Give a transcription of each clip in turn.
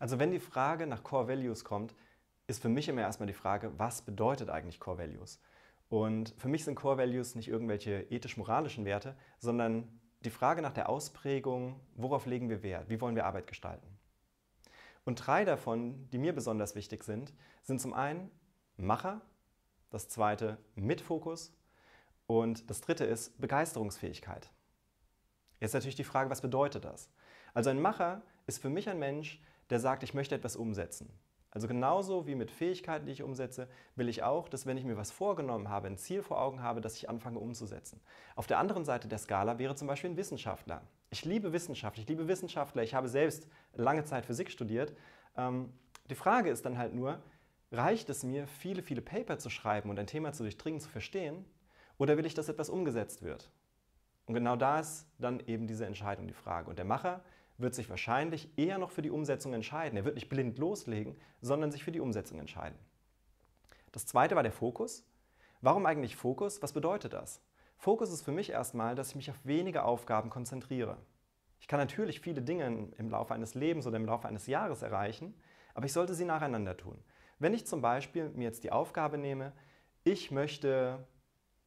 Also wenn die Frage nach Core Values kommt, ist für mich immer erstmal die Frage, was bedeutet eigentlich Core Values? Und für mich sind Core Values nicht irgendwelche ethisch-moralischen Werte, sondern die Frage nach der Ausprägung, worauf legen wir Wert, wie wollen wir Arbeit gestalten? Und drei davon, die mir besonders wichtig sind, sind zum einen Macher, das zweite mit Fokus und das dritte ist Begeisterungsfähigkeit. Jetzt natürlich die Frage, was bedeutet das? Also ein Macher ist für mich ein Mensch, der sagt, ich möchte etwas umsetzen. Also genauso wie mit Fähigkeiten, die ich umsetze, will ich auch, dass wenn ich mir was vorgenommen habe, ein Ziel vor Augen habe, dass ich anfange umzusetzen. Auf der anderen Seite der Skala wäre zum Beispiel ein Wissenschaftler. Ich liebe Wissenschaft, ich liebe Wissenschaftler, ich habe selbst lange Zeit Physik studiert. Ähm, die Frage ist dann halt nur, reicht es mir, viele, viele Paper zu schreiben und ein Thema zu durchdringen, zu verstehen? Oder will ich, dass etwas umgesetzt wird? Und genau da ist dann eben diese Entscheidung die Frage. Und der Macher wird sich wahrscheinlich eher noch für die Umsetzung entscheiden. Er wird nicht blind loslegen, sondern sich für die Umsetzung entscheiden. Das zweite war der Fokus. Warum eigentlich Fokus? Was bedeutet das? Fokus ist für mich erstmal, dass ich mich auf wenige Aufgaben konzentriere. Ich kann natürlich viele Dinge im Laufe eines Lebens oder im Laufe eines Jahres erreichen, aber ich sollte sie nacheinander tun. Wenn ich zum Beispiel mir jetzt die Aufgabe nehme, ich möchte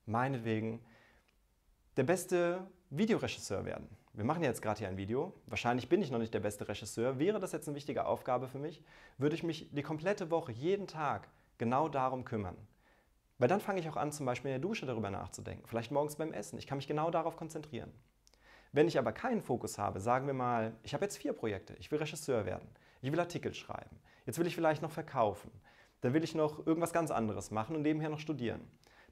meinetwegen der beste Videoregisseur werden wir machen jetzt gerade hier ein Video, wahrscheinlich bin ich noch nicht der beste Regisseur, wäre das jetzt eine wichtige Aufgabe für mich, würde ich mich die komplette Woche, jeden Tag genau darum kümmern. Weil dann fange ich auch an, zum Beispiel in der Dusche darüber nachzudenken, vielleicht morgens beim Essen. Ich kann mich genau darauf konzentrieren. Wenn ich aber keinen Fokus habe, sagen wir mal, ich habe jetzt vier Projekte, ich will Regisseur werden, ich will Artikel schreiben, jetzt will ich vielleicht noch verkaufen, dann will ich noch irgendwas ganz anderes machen und nebenher noch studieren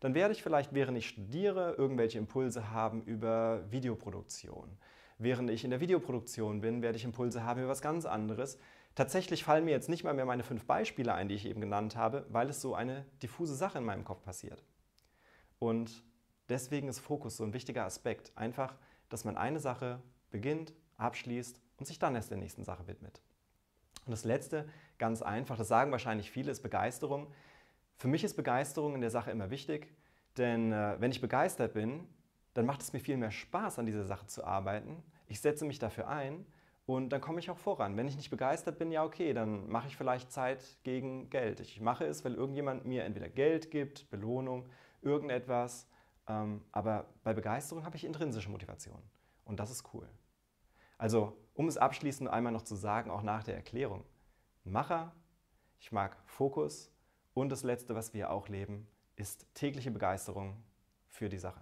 dann werde ich vielleicht, während ich studiere, irgendwelche Impulse haben über Videoproduktion. Während ich in der Videoproduktion bin, werde ich Impulse haben über was ganz anderes. Tatsächlich fallen mir jetzt nicht mal mehr meine fünf Beispiele ein, die ich eben genannt habe, weil es so eine diffuse Sache in meinem Kopf passiert. Und deswegen ist Fokus so ein wichtiger Aspekt. Einfach, dass man eine Sache beginnt, abschließt und sich dann erst der nächsten Sache widmet. Und das Letzte, ganz einfach, das sagen wahrscheinlich viele, ist Begeisterung. Für mich ist Begeisterung in der Sache immer wichtig, denn äh, wenn ich begeistert bin, dann macht es mir viel mehr Spaß, an dieser Sache zu arbeiten. Ich setze mich dafür ein und dann komme ich auch voran. Wenn ich nicht begeistert bin, ja okay, dann mache ich vielleicht Zeit gegen Geld. Ich mache es, weil irgendjemand mir entweder Geld gibt, Belohnung, irgendetwas. Ähm, aber bei Begeisterung habe ich intrinsische Motivation. Und das ist cool. Also, um es abschließend einmal noch zu sagen, auch nach der Erklärung. Macher, ich mag Fokus und das Letzte, was wir auch leben, ist tägliche Begeisterung für die Sache.